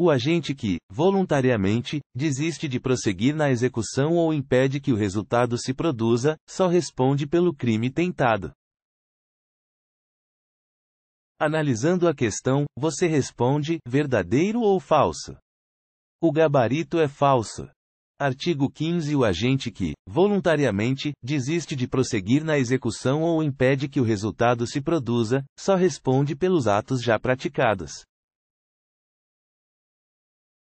O agente que, voluntariamente, desiste de prosseguir na execução ou impede que o resultado se produza, só responde pelo crime tentado. Analisando a questão, você responde: verdadeiro ou falso? O gabarito é falso. Artigo 15 O agente que, voluntariamente, desiste de prosseguir na execução ou impede que o resultado se produza, só responde pelos atos já praticados.